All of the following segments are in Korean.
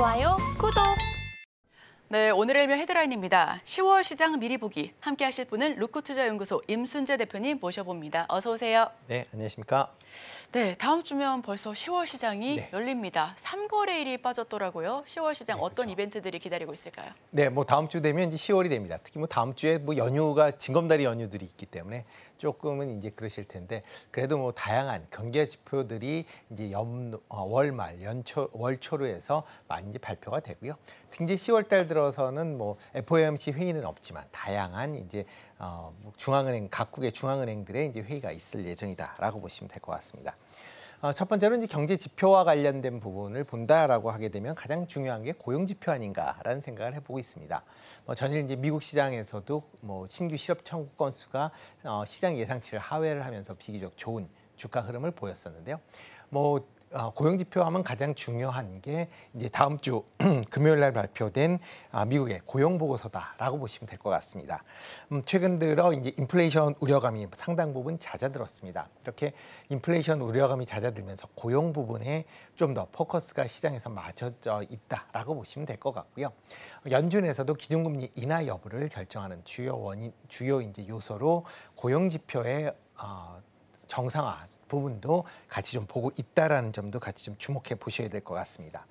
좋아요, 구독! 네, 오늘의 일면 헤드라인입니다. 10월 시장 미리 보기 함께 하실 분은 루크투자연구소 임순재 대표님 모셔봅니다. 어서 오세요. 네, 안녕하십니까? 네, 다음 주면 벌써 10월 시장이 네. 열립니다. 3거래일이 빠졌더라고요. 10월 시장 네, 어떤 그렇죠. 이벤트들이 기다리고 있을까요? 네, 뭐 다음 주 되면 이제 10월이 됩니다. 특히 뭐 다음 주에 뭐 연휴가 징검다리 연휴들이 있기 때문에 조금은 이제 그러실 텐데 그래도 뭐 다양한 경제 지표들이 이제 연 어, 월말 연초 월초로 해서 많이 발표가 되고요. 등히 10월달 들어서는 뭐 FOMC 회의는 없지만 다양한 이제 어, 뭐 중앙은행 각국의 중앙은행들의 이제 회의가 있을 예정이다라고 보시면 될 것 같습니다. 어, 첫 번째로 이제 경제 지표와 관련된 부분을 본다라고 하게 되면 가장 중요한 게 고용 지표 아닌가라는 생각을 해보고 있습니다. 뭐 전일 이제 미국 시장에서도 뭐 신규 실업 청구 건수가 어, 시장 예상치를 하회를 하면서 비교적 좋은 주가 흐름을 보였었는데요. 뭐 어, 고용 지표 하면 가장 중요한 게 이제 다음 주 금요일 날 발표된 아, 미국의 고용 보고서다라고 보시면 될 것 같습니다. 음, 최근 들어 이제 인플레이션 우려감이 상당 부분 잦아들었습니다. 이렇게 인플레이션 우려감이 잦아들면서 고용 부분에 좀 더 포커스가 시장에서 맞춰져 있다라고 보시면 될 것 같고요. 연준에서도 기준금리 인하 여부를 결정하는 주요 원인 주요 이제 요소로 고용 지표의 어, 정상화 부분도 같이 좀 보고 있다라는 점도 같이 좀 주목해 보셔야 될 것 같습니다.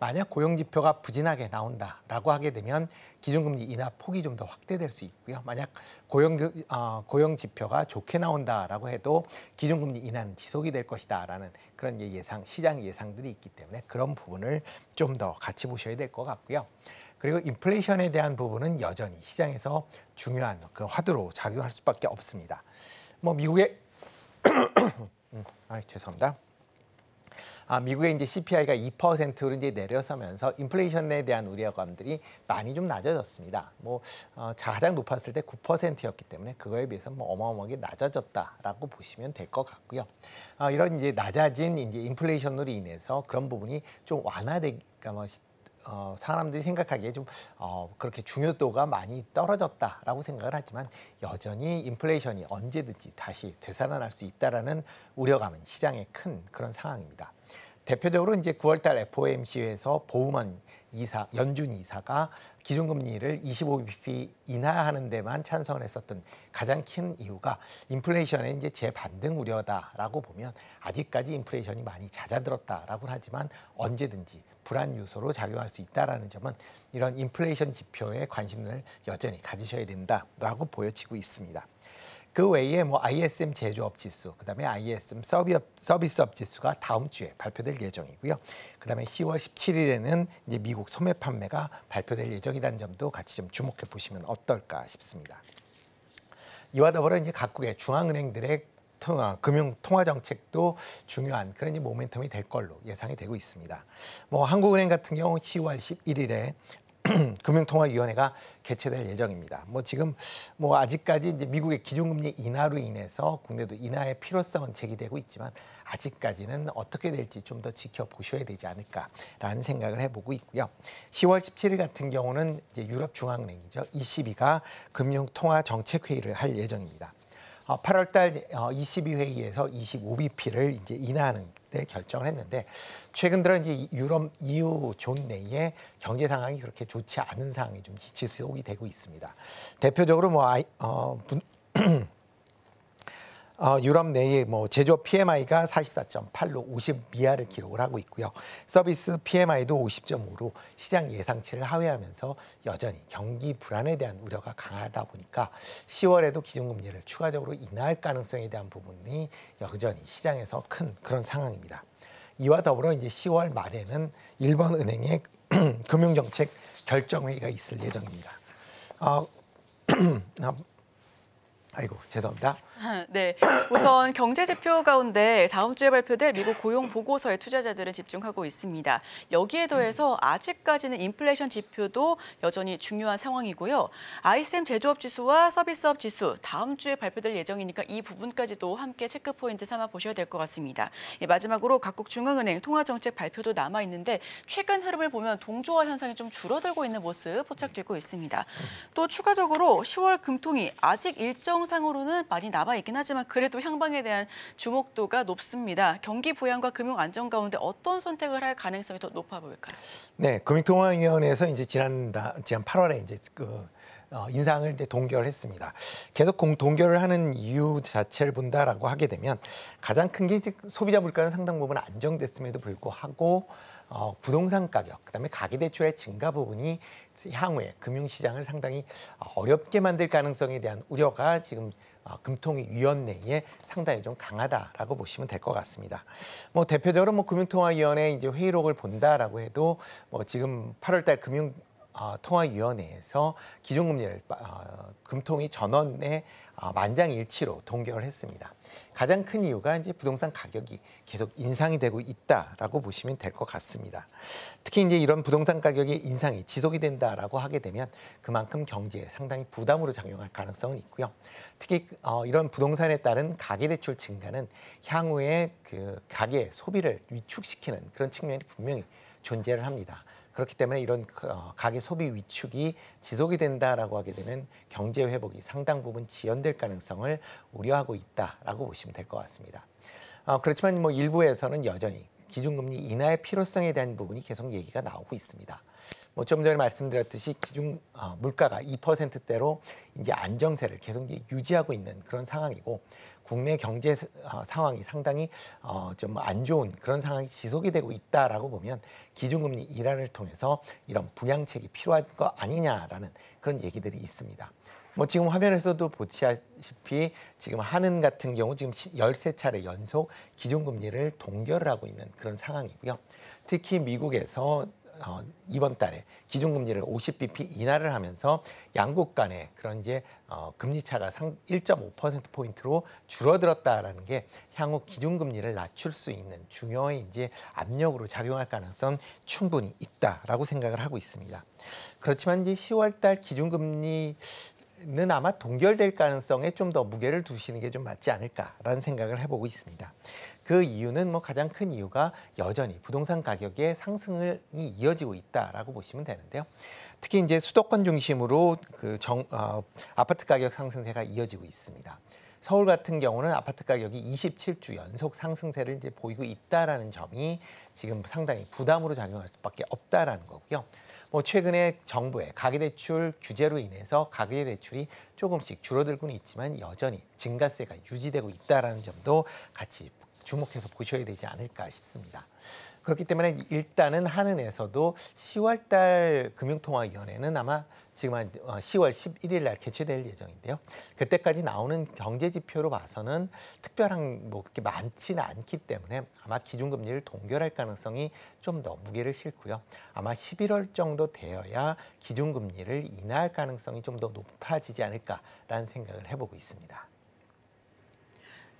만약 고용 지표가 부진하게 나온다라고 하게 되면 기준금리 인하 폭이 좀 더 확대될 수 있고요. 만약 고용 어, 고용 지표가 좋게 나온다라고 해도 기준금리 인하는 지속이 될 것이다라는 그런 예, 예상 시장 예상들이 있기 때문에 그런 부분을 좀 더 같이 보셔야 될 것 같고요. 그리고 인플레이션에 대한 부분은 여전히 시장에서 중요한 그 화두로 작용할 수밖에 없습니다. 뭐 미국의 음, 아 죄송합니다. 아, 미국의 이제 CPI가 2%로 이제 내려서면서 인플레이션에 대한 우려감들이 많이 좀 낮아졌습니다. 뭐 어, 가장 높았을 때 9%였기 때문에 그거에 비해서 뭐 어마어마하게 낮아졌다라고 보시면 될 것 같고요. 아, 이런 이제 낮아진 이제 인플레이션으로 인해서 그런 부분이 좀 완화되, 그러니까 뭐 어, 사람들이 생각하기에 좀 어, 그렇게 중요도가 많이 떨어졌다라고 생각을 하지만 여전히 인플레이션이 언제든지 다시 되살아날 수 있다라는 우려감은 시장에큰 그런 상황입니다. 대표적으로 이제 9월달 FOMC에서 보우먼 이사 연준 이사가 기준금리를 25bp 인하하는 데만 찬성을 했었던 가장 큰 이유가 인플레이션의 이제 재반등 우려다라고 보면 아직까지 인플레이션이 많이 잦아들었다라고 하지만 언제든지 불안 요소로 작용할 수 있다라는 점은 이런 인플레이션 지표에 관심을 여전히 가지셔야 된다라고 보여지고 있습니다. 그 외에 뭐 ISM 제조업 지수, 그다음에 ISM 서비업, 서비스업 지수가 다음 주에 발표될 예정이고요. 그다음에 10월 17일에는 이제 미국 소매 판매가 발표될 예정이라는 점도 같이 좀 주목해 보시면 어떨까 싶습니다. 이와 더불어 이제 각국의 중앙은행들의 통화, 금융 통화 정책도 중요한 그런 모멘텀이 될 걸로 예상이 되고 있습니다. 뭐 한국은행 같은 경우 10월 11일에 금융통화위원회가 개최될 예정입니다. 뭐 지금 뭐 아직까지 이제 미국의 기준금리 인하로 인해서 국내도 인하의 필요성은 제기되고 있지만 아직까지는 어떻게 될지 좀 더 지켜보셔야 되지 않을까라는 생각을 해보고 있고요. 10월 17일 같은 경우는 이제 유럽 중앙은행이죠 ECB가 금융통화 정책 회의를 할 예정입니다. 8월 어, 달 22회의에서 어, 25BP를 이제 인하하는 데 결정을 했는데 최근 들어 이제 유럽 EU 존 내에 경제 상황이 그렇게 좋지 않은 상황이 좀 지지속이 되고 있습니다. 대표적으로 뭐 아이, 어, 분, 어, 유럽 내에 뭐 제조 PMI가 44.8로 50 미하를 기록을 하고 있고요. 서비스 PMI도 50.5로 시장 예상치를 하회하면서 여전히 경기 불안에 대한 우려가 강하다 보니까 10월에도 기준금리를 추가적으로 인하할 가능성에 대한 부분이 여전히 시장에서 큰 그런 상황입니다. 이와 더불어 이제 10월 말에는 일본 은행의 금융정책 결정회의가 있을 예정입니다. 어, 어 아이고 죄송합니다. 네, 우선 경제 지표 가운데 다음 주에 발표될 미국 고용 보고서에 투자자들은 집중하고 있습니다. 여기에 더해서 아직까지는 인플레이션 지표도 여전히 중요한 상황이고요. ISM 제조업 지수와 서비스업 지수 다음 주에 발표될 예정이니까 이 부분까지도 함께 체크 포인트 삼아 보셔야 될 것 같습니다. 예, 마지막으로 각국 중앙은행 통화 정책 발표도 남아 있는데 최근 흐름을 보면 동조화 현상이 좀 줄어들고 있는 모습 포착되고 있습니다. 또 추가적으로 10월 금통이 아직 일정 추정상으로는 많이 남아 있긴 하지만 그래도 향방에 대한 주목도가 높습니다. 경기 부양과 금융 안정 가운데 어떤 선택을 할 가능성이 더 높아 보일까요? 네, 금융통화위원회에서 이제 지난 지난 8월에 이제 그 어, 인상을 이제 동결했습니다. 계속 공, 동결을 하는 이유 자체를 본다라고 하게 되면 가장 큰 게 소비자 물가는 상당 부분 안정됐음에도 불구하고 어, 부동산 가격, 그다음에 가계 대출의 증가 부분이 향후에 금융시장을 상당히 아, 어렵게 만들 가능성에 대한 우려가 지금 아, 금통위위원내에 상당히 좀 강하다라고 보시면 될 것 같습니다. 뭐 대표적으로 뭐 금융통화위원회 이제 회의록을 본다라고 해도 뭐 지금 8월달 금융 아, 통화위원회에서 기준금리를 금통위 전원의 만장일치로 동결 했습니다. 가장 큰 이유가 이제 부동산 가격이 계속 인상이 되고 있다라고 보시면 될 것 같습니다. 특히 이제 이런 부동산 가격의 인상이 지속이 된다라고 하게 되면 그만큼 경제에 상당히 부담으로 작용할 가능성은 있고요. 특히 어, 이런 부동산에 따른 가계대출 증가는 향후에 그 가계 소비를 위축시키는 그런 측면이 분명히 존재를 합니다. 그렇기 때문에 이런 그, 어, 가계 소비 위축이 지속이 된다라고 하게 되면 경제 회복이 상당 부분 지연될 가능성을 우려하고 있다라고 보시면 될 것 같습니다. 어, 그렇지만 뭐 일부에서는 여전히 기준금리 인하의 필요성에 대한 부분이 계속 얘기가 나오고 있습니다. 뭐좀 전에 말씀드렸듯이 기준 어, 물가가 2%대로 이제 안정세를 계속 유지하고 있는 그런 상황이고 국내 경제 어, 상황이 상당히 어, 좀안 좋은 그런 상황이 지속이 되고 있다라고 보면 기준금리 일환을 통해서 이런 부양책이 필요할거 아니냐라는 그런 얘기들이 있습니다. 뭐 지금 화면에서도 보시다시피 지금 한은 같은 경우 지금 1 3 차례 연속 기준금리를 동결을 하고 있는 그런 상황이고요. 특히 미국에서 어, 이번 달에 기준금리를 50bp 인하를 하면서 양국 간의 그런 이제 어, 금리 차가 1.5% 포인트로 줄어들었다라는 게 향후 기준금리를 낮출 수 있는 중요한 이제 압력으로 작용할 가능성 충분히 있다라고 생각을 하고 있습니다. 그렇지만 이제 10월 달 기준금리 는 아마 동결될 가능성에 좀 더 무게를 두시는 게 좀 맞지 않을까라는 생각을 해보고 있습니다. 그 이유는 뭐 가장 큰 이유가 여전히 부동산 가격의 상승이 이어지고 있다라고 보시면 되는데요. 특히 이제 수도권 중심으로 그 정, 어, 아파트 가격 상승세가 이어지고 있습니다. 서울 같은 경우는 아파트 가격이 27주 연속 상승세를 이제 보이고 있다라는 점이 지금 상당히 부담으로 작용할 수밖에 없다라는 거고요. 뭐 최근에 정부의 가계대출 규제로 인해서 가계대출이 조금씩 줄어들고는 있지만 여전히 증가세가 유지되고 있다라는 점도 같이 주목해서 보셔야 되지 않을까 싶습니다. 그렇기 때문에 일단은 한은에서도 10월달 금융통화위원회는 아마 지금 한 10월 어, 11일 날 개최될 예정인데요. 그때까지 나오는 경제 지표로 봐서는 특별한 뭐 그렇게 많지는 않기 때문에 아마 기준금리를 동결할 가능성이 좀 더 무게를 싣고요. 아마 11월 정도 되어야 기준금리를 인하할 가능성이 좀 더 높아지지 않을까라는 생각을 해보고 있습니다.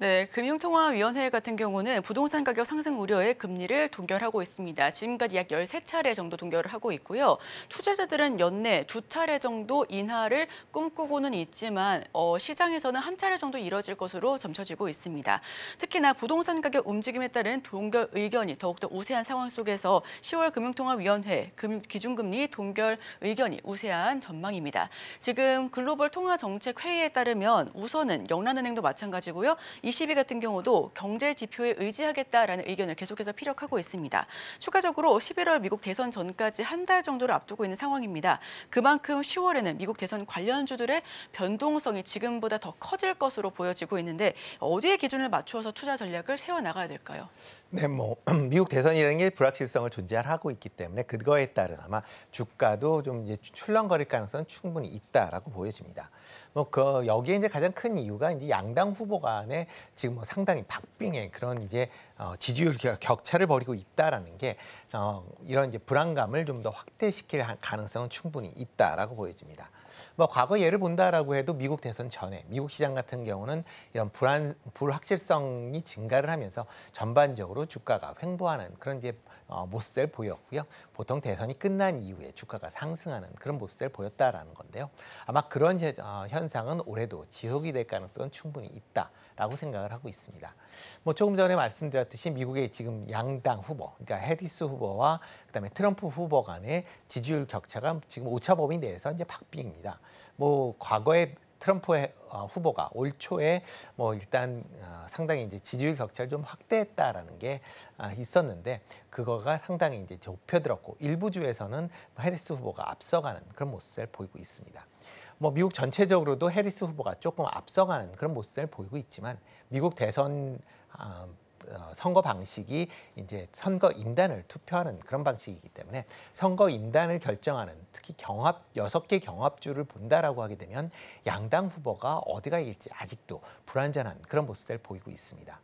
네, 금융통화위원회 같은 경우는 부동산 가격 상승 우려에 금리를 동결하고 있습니다. 지금까지 약 13차례 정도 동결을 하고 있고요. 투자자들은 연내 두 차례 정도 인하를 꿈꾸고는 있지만 어, 시장에서는 한 차례 정도 이뤄질 것으로 점쳐지고 있습니다. 특히나 부동산 가격 움직임에 따른 동결 의견이 더욱더 우세한 상황 속에서 10월 금융통화위원회 금, 기준금리 동결 의견이 우세한 전망입니다. 지금 글로벌 통화정책회의에 따르면 우선은 영란은행도 마찬가지고요. ECB 같은 경우도 경제 지표에 의지하겠다라는 의견을 계속해서 피력하고 있습니다. 추가적으로 11월 미국 대선 전까지 한 달 정도를 앞두고 있는 상황입니다. 그만큼 10월에는 미국 대선 관련주들의 변동성이 지금보다 더 커질 것으로 보여지고 있는데 어디에 기준을 맞추어서 투자 전략을 세워나가야 될까요? 네, 뭐 미국 대선이라는 게 불확실성을 존재하고 있기 때문에 그거에 따른 아마 주가도 좀 이제 출렁거릴 가능성은 충분히 있다라고 보여집니다. 뭐그 여기에 이제 가장 큰 이유가 이제 양당 후보 간에 네, 지금 뭐 상당히 박빙의 그런 이제 어, 지지율 격차를 벌이고 있다라는 게 어, 이런 이제 불안감을 좀 더 확대시킬 가능성은 충분히 있다라고 보여집니다. 뭐 과거 예를 본다라고 해도 미국 대선 전에 미국 시장 같은 경우는 이런 불안 불확실성이 증가를 하면서 전반적으로 주가가 횡보하는 그런 이제 어, 모습을 보였고요. 보통 대선이 끝난 이후에 주가가 상승하는 그런 모습을 보였다라는 건데요. 아마 그런 어, 현상은 올해도 지속이 될 가능성은 충분히 있다라고 생각을 하고 있습니다. 뭐 조금 전에 말씀드렸듯이 미국의 지금 양당 후보, 그러니까 헤디스 후보와 그다음에 트럼프 후보 간의 지지율 격차가 지금 오차범위 내에서 이제 박빙입니다. 뭐 과거에 트럼프 어, 후보가 올 초에 뭐 일단 어, 상당히 이제 지지율 격차를 좀 확대했다라는 게 아, 있었는데 그거가 상당히 이제 좁혀들었고 일부 주에서는 뭐 해리스 후보가 앞서가는 그런 모습을 보이고 있습니다. 뭐 미국 전체적으로도 해리스 후보가 조금 앞서가는 그런 모습을 보이고 있지만 미국 대선 아, 어, 선거 방식이 이제 선거 인단을 투표하는 그런 방식이기 때문에 선거 인단을 결정하는 특히 경합 여섯 개 경합주를 본다라고 하게 되면 양당 후보가 어디가 이길지 아직도 불완전한 그런 모습을 보이고 있습니다.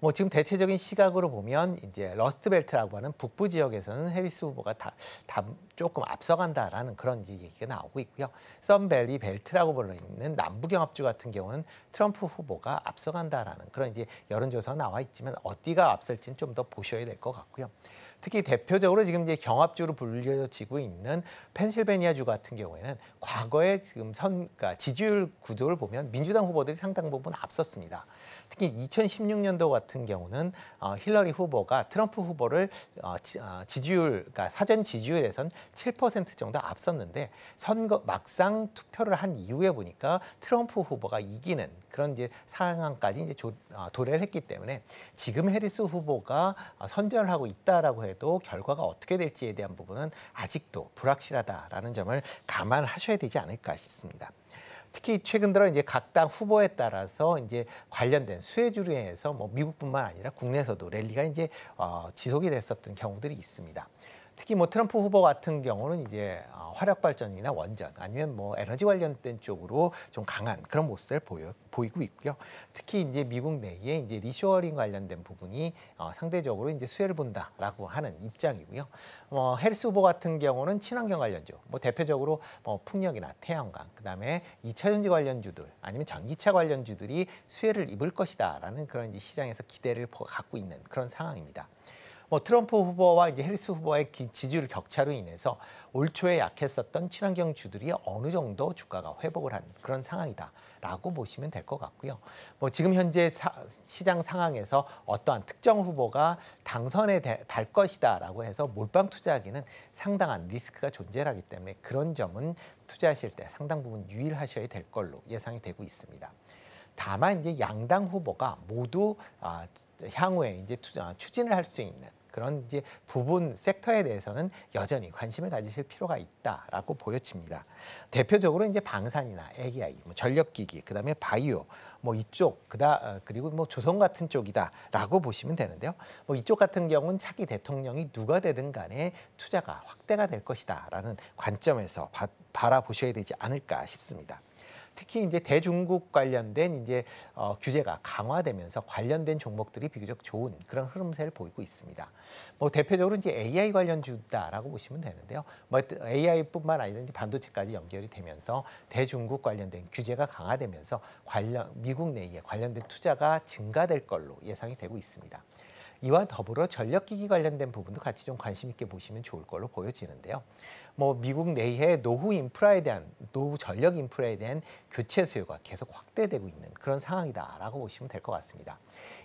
뭐 지금 대체적인 시각으로 보면 이제 러스트벨트라고 하는 북부 지역에서는 해리스 후보가 다, 다 조금 앞서간다라는 그런 얘기가 나오고 있고요. 썬밸리 벨트라고 불리는 남부경합주 같은 경우는 트럼프 후보가 앞서간다라는 그런 이제 여론조사가 나와 있지만 어디가 앞설지는 좀 더 보셔야 될 것 같고요. 특히 대표적으로 지금 이제 경합주로 불려지고 있는 펜실베니아주 같은 경우에는 과거의 지금 선, 그러니까 지지율 구조를 보면 민주당 후보들이 상당 부분 앞섰습니다. 특히 2016년도 같은 경우는 어, 힐러리 후보가 트럼프 후보를 어, 지, 어, 지지율, 그러니까 사전 지지율에선 7% 정도 앞섰는데 선거 막상 투표를 한 이후에 보니까 트럼프 후보가 이기는 그런 이제 상황까지 이제 조, 어, 도래를 했기 때문에 지금 해리스 후보가 어, 선전을 하고 있다라고 해도 결과가 어떻게 될지에 대한 부분은 아직도 불확실하다라는 점을 감안하셔야 되지 않을까 싶습니다. 특히 최근 들어 이제 각 당 후보에 따라서 이제 관련된 수혜주류에서뭐 미국뿐만 아니라 국내에서도 랠리가 이제 어, 지속이 됐었던 경우들이 있습니다. 특히 뭐 트럼프 후보 같은 경우는 이제 아, 화력 발전이나 원전 아니면 뭐 에너지 관련된 쪽으로 좀 강한 그런 모습을 보여, 보이고 있고요. 특히 이제 미국 내에 이제 리쇼어링 관련된 부분이 어, 상대적으로 이제 수혜를 본다라고 하는 입장이고요. 뭐 헬스 후보 같은 경우는 친환경 관련주, 뭐 대표적으로 뭐 풍력이나 태양광, 그다음에 이차전지 관련주들 아니면 전기차 관련주들이 수혜를 입을 것이다라는 그런 이제 시장에서 기대를 갖고 있는 그런 상황입니다. 뭐 트럼프 후보와 이제 헬스 후보의 지지율 격차로 인해서 올 초에 약했었던 친환경 주들이 어느 정도 주가가 회복을 한 그런 상황이다라고 보시면 될 것 같고요. 뭐 지금 현재 사, 시장 상황에서 어떠한 특정 후보가 당선에 대, 달 것이다라고 해서 몰빵 투자하기는 상당한 리스크가 존재하기 때문에 그런 점은 투자하실 때 상당 부분 유의하셔야 될 걸로 예상이 되고 있습니다. 다만 이제 양당 후보가 모두 아, 향후에 이제 투자 아, 추진을 할 수 있는 그런 이제 부분 섹터에 대해서는 여전히 관심을 가지실 필요가 있다라고 보여집니다. 대표적으로 이제 방산이나 AGI, 뭐 전력기기, 그다음에 바이오, 뭐 이쪽 그다 어, 그리고 뭐 조선 같은 쪽이다라고 보시면 되는데요. 뭐 이쪽 같은 경우는 차기 대통령이 누가 되든 간에 투자가 확대가 될 것이다라는 관점에서 바, 바라보셔야 되지 않을까 싶습니다. 특히 이제 대중국 관련된 이제 어, 규제가 강화되면서 관련된 종목들이 비교적 좋은 그런 흐름세를 보이고 있습니다. 뭐 대표적으로 이제 AI 관련 주다라고 보시면 되는데요. 뭐 AI뿐만 아니라 이제 반도체까지 연결이 되면서 대중국 관련된 규제가 강화되면서 관련 미국 내에 관련된 투자가 증가될 걸로 예상이 되고 있습니다. 이와 더불어 전력기기 관련된 부분도 같이 좀 관심 있게 보시면 좋을 걸로 보여지는데요. 뭐 미국 내에 노후 인프라에 대한 노후 전력 인프라에 대한 교체 수요가 계속 확대되고 있는 그런 상황이다라고 보시면 될 것 같습니다.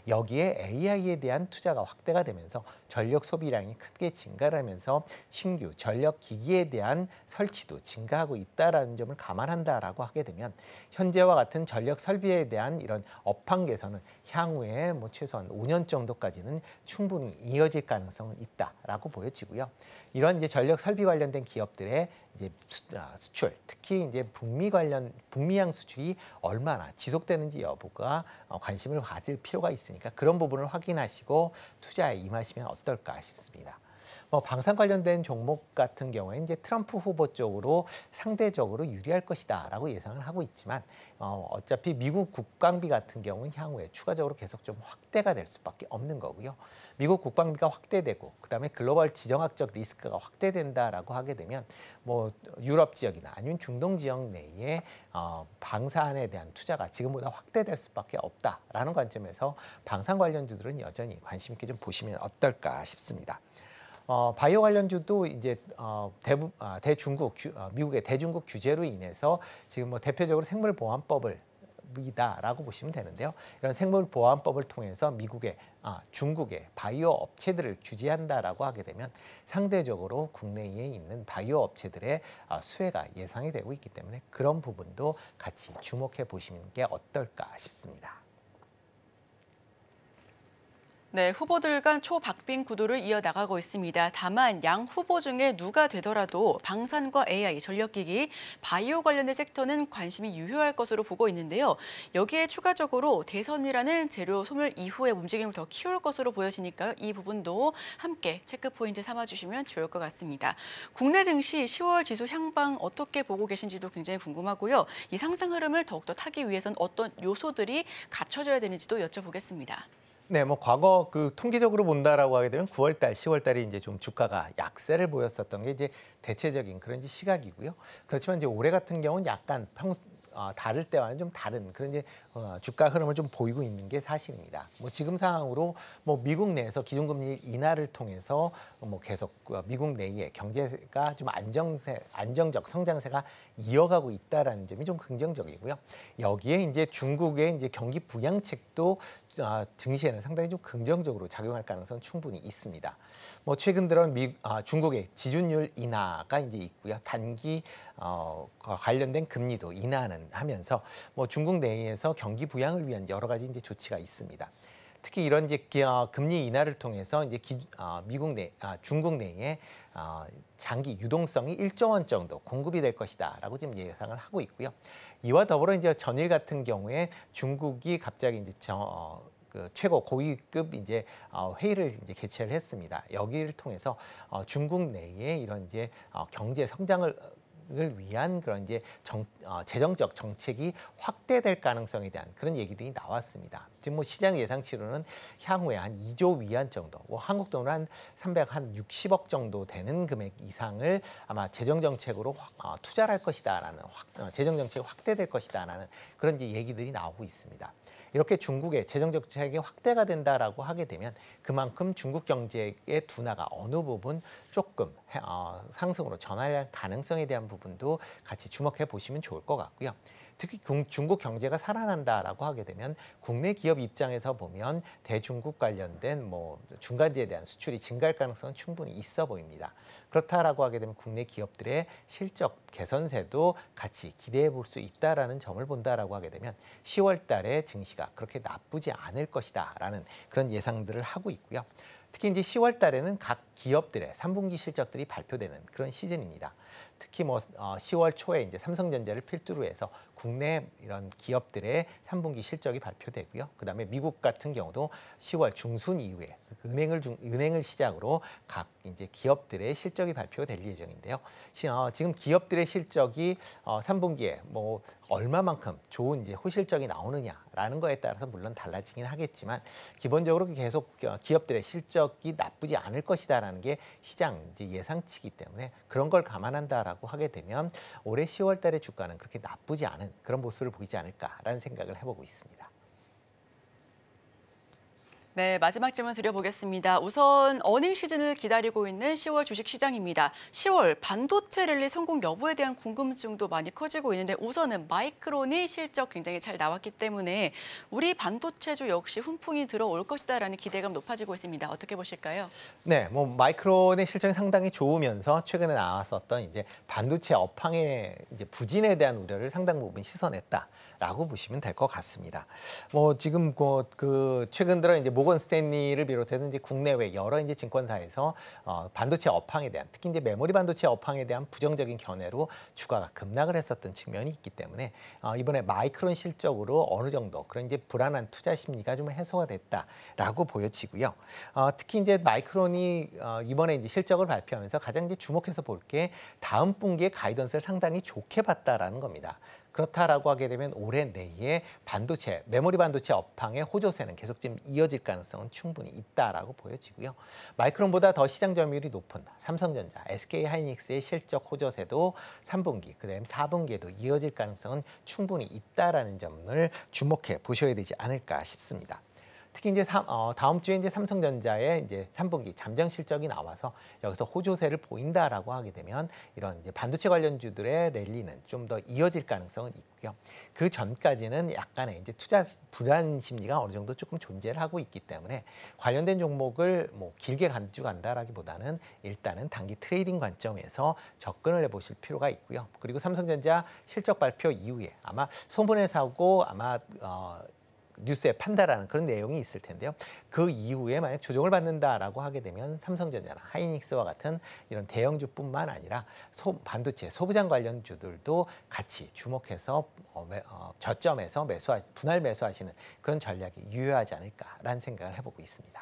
여기에 AI에 대한 투자가 확대가 되면서 전력 소비량이 크게 증가하면서 신규 전력 기기에 대한 설치도 증가하고 있다라는 점을 감안한다라고 하게 되면 현재와 같은 전력 설비에 대한 이런 업황 개선은 향후에 뭐 최소한 5년 정도까지는 충분히 이어질 가능성은 있다라고 보여지고요. 이런 이제 전력 설비 관련된 기업들의 이제 아, 수출, 특히 이제 북미 관련 북미향 수출이 얼마나 지속되는지 여부가 어, 관심을 가질 필요가 있으니까 그런 부분을 확인하시고 투자에 임하시면 어떨까 싶습니다. 어, 방산 관련된 종목 같은 경우에 이제 트럼프 후보 쪽으로 상대적으로 유리할 것이다라고 예상을 하고 있지만 어, 어차피 미국 국방비 같은 경우는 향후에 추가적으로 계속 좀 확대가 될 수밖에 없는 거고요. 미국 국방비가 확대되고 그다음에 글로벌 지정학적 리스크가 확대된다라고 하게 되면 뭐 유럽 지역이나 아니면 중동 지역 내에 어, 방산에 대한 투자가 지금보다 확대될 수밖에 없다라는 관점에서 방산 관련주들은 여전히 관심 있게 좀 보시면 어떨까 싶습니다. 어, 바이오 관련주도 이제 어, 대부, 아, 대중국 규, 아, 미국의 대중국 규제로 인해서 지금 뭐 대표적으로 생물 보안법을 이다라고 보시면 되는데요. 이런 생물 보안법을 통해서 미국의 아, 중국의 바이오 업체들을 규제한다라고 하게 되면 상대적으로 국내에 있는 바이오 업체들의 아, 수혜가 예상이 되고 있기 때문에 그런 부분도 같이 주목해 보시는 게 어떨까 싶습니다. 네, 후보들 간 초박빙 구도를 이어나가고 있습니다. 다만 양 후보 중에 누가 되더라도 방산과 AI, 전력기기, 바이오 관련된 섹터는 관심이 유효할 것으로 보고 있는데요. 여기에 추가적으로 대선이라는 재료 소멸 이후의 움직임을 더 키울 것으로 보여지니까 이 부분도 함께 체크포인트 삼아주시면 좋을 것 같습니다. 국내 등시 10월 지수 향방 어떻게 보고 계신지도 굉장히 궁금하고요. 이 상승 흐름을 더욱더 타기 위해선 어떤 요소들이 갖춰져야 되는지도 여쭤보겠습니다. 네, 뭐 과거 그 통계적으로 본다라고 하게 되면 9월 달, 10월 달이 이제 좀 주가가 약세를 보였었던 게 이제 대체적인 그런 이제 시각이고요. 그렇지만 이제 올해 같은 경우는 약간 평 어, 다를 때와는 좀 다른 그런 이제 어, 주가 흐름을 좀 보이고 있는 게 사실입니다. 뭐 지금 상황으로 뭐 미국 내에서 기준금리 인하를 통해서 뭐 계속 어, 미국 내에 경제가 좀 안정세 안정적 성장세가 이어가고 있다라는 점이 좀 긍정적이고요. 여기에 이제 중국의 이제 경기 부양책도 아, 증시에는 상당히 좀 긍정적으로 작용할 가능성은 충분히 있습니다. 뭐 최근 들어 미, 아, 중국의 지준율 인하가 이제 있고요. 단기 어, 관련된 금리도 인하는 하면서 뭐 중국 내에서 경기 부양을 위한 여러 가지 이제 조치가 있습니다. 특히 이런 이제 어, 금리 인하를 통해서 이제 기, 어, 미국 내 아, 중국 내에 어, 장기 유동성이 1조 원 정도 공급이 될 것이다라고 지금 예상을 하고 있고요. 이와 더불어 이제 전일 같은 경우에 중국이 갑자기 이제 저, 어, 그 최고 고위급 이제 어, 회의를 이제 개최를 했습니다. 여기를 통해서 어, 중국 내에 이런 이제 어, 경제 성장을 을 위한 그런 이제 정, 어, 재정적 정책이 확대될 가능성에 대한 그런 얘기들이 나왔습니다. 지금 뭐 시장 예상치로는 향후에 한 2조 위안 정도, 뭐 한국 돈으로 한 360억 정도 되는 금액 이상을 아마 재정 정책으로 어, 투자할 것이다라는 확, 어, 재정 정책이 확대될 것이다라는 그런 이제 얘기들이 나오고 있습니다. 이렇게 중국의 재정 정책이 확대가 된다라고 하게 되면 그만큼 중국 경제의 둔화가 어느 부분 조금 어, 상승으로 전환할 가능성에 대한 부분도 같이 주목해 보시면 좋을 것 같고요. 특히 중국 경제가 살아난다라고 하게 되면 국내 기업 입장에서 보면 대중국 관련된 뭐중간지에 대한 수출이 증가할 가능성은 충분히 있어 보입니다. 그렇다라고 하게 되면 국내 기업들의 실적 개선세도 같이 기대해 볼 수 있다라는 점을 본다라고 하게 되면 10월 달에 증시가 그렇게 나쁘지 않을 것이다라는 그런 예상들을 하고 있고요. 특히 이제 10월 달에는 각 기업들의 3분기 실적들이 발표되는 그런 시즌입니다. 특히 뭐 10월 어, 초에 이제 삼성전자를 필두로 해서 국내 이런 기업들의 3분기 실적이 발표되고요. 그다음에 미국 같은 경우도 10월 중순 이후에 그 은행을 중, 은행을 시작으로 각 이제 기업들의 실적이 발표될 예정인데요. 어, 지금 기업들의 실적이 어, 3분기에 뭐 얼마만큼 좋은 이제 호실적이 나오느냐라는 거에 따라서 물론 달라지긴 하겠지만 기본적으로 계속 기업들의 실적이 나쁘지 않을 것이다라는 게 시장 이제 예상치기 때문에 그런 걸 감안한다라고 하게 되면 올해 10월 달에 주가는 그렇게 나쁘지 않은 그런 모습을 보이지 않을까라는 생각을 해보고 있습니다. 네, 마지막 질문 드려보겠습니다. 우선 어닝 시즌을 기다리고 있는 10월 주식시장입니다. 10월 반도체 랠리 성공 여부에 대한 궁금증도 많이 커지고 있는데 우선은 마이크론이 실적 굉장히 잘 나왔기 때문에 우리 반도체주 역시 훈풍이 들어올 것이다라는 기대감 높아지고 있습니다. 어떻게 보실까요? 네, 뭐 마이크론의 실적이 상당히 좋으면서 최근에 나왔었던 이제 반도체 업황의 이제 부진에 대한 우려를 상당 부분 씻어냈다. 라고 보시면 될 것 같습니다. 뭐 지금 그, 그 최근 들어 이제 모건 스탠리를 비롯해서 이제 국내외 여러 이제 증권사에서 어 반도체 업황에 대한 특히 이제 메모리 반도체 업황에 대한 부정적인 견해로 주가가 급락을 했었던 측면이 있기 때문에 어 이번에 마이크론 실적으로 어느 정도 그런 이제 불안한 투자 심리가 좀 해소가 됐다라고 보여지고요. 어 특히 이제 마이크론이 어 이번에 이제 실적을 발표하면서 가장 이제 주목해서 볼 게 다음 분기에 가이던스를 상당히 좋게 봤다라는 겁니다. 그렇다라고 하게 되면 올해 내에 반도체, 메모리 반도체 업황의 호조세는 계속 지금 이어질 가능성은 충분히 있다라고 보여지고요. 마이크론보다 더 시장 점유율이 높은 삼성전자, SK하이닉스의 실적 호조세도 3분기, 그다음 4분기에도 이어질 가능성은 충분히 있다라는 점을 주목해 보셔야 되지 않을까 싶습니다. 특히 이제 삼, 어, 다음 주에 이제 삼성전자의 이제 3분기 잠정 실적이 나와서 여기서 호조세를 보인다라고 하게 되면 이런 이제 반도체 관련주들의 랠리는 좀 더 이어질 가능성은 있고요. 그 전까지는 약간의 이제 투자 불안 심리가 어느 정도 조금 존재를 하고 있기 때문에 관련된 종목을 뭐 길게 간주 간다라기보다는 일단은 단기 트레이딩 관점에서 접근을 해보실 필요가 있고요. 그리고 삼성전자 실적 발표 이후에 아마 소문에 사고 아마 어, 뉴스에 판다라는 그런 내용이 있을 텐데요. 그 이후에 만약 조정을 받는다라고 하게 되면 삼성전자나 하이닉스와 같은 이런 대형주뿐만 아니라 소, 반도체 소부장 관련 주들도 같이 주목해서 어, 매, 어, 저점에서 매수 분할 매수하시는 그런 전략이 유효하지 않을까라는 생각을 해보고 있습니다.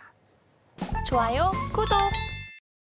좋아요, 구독.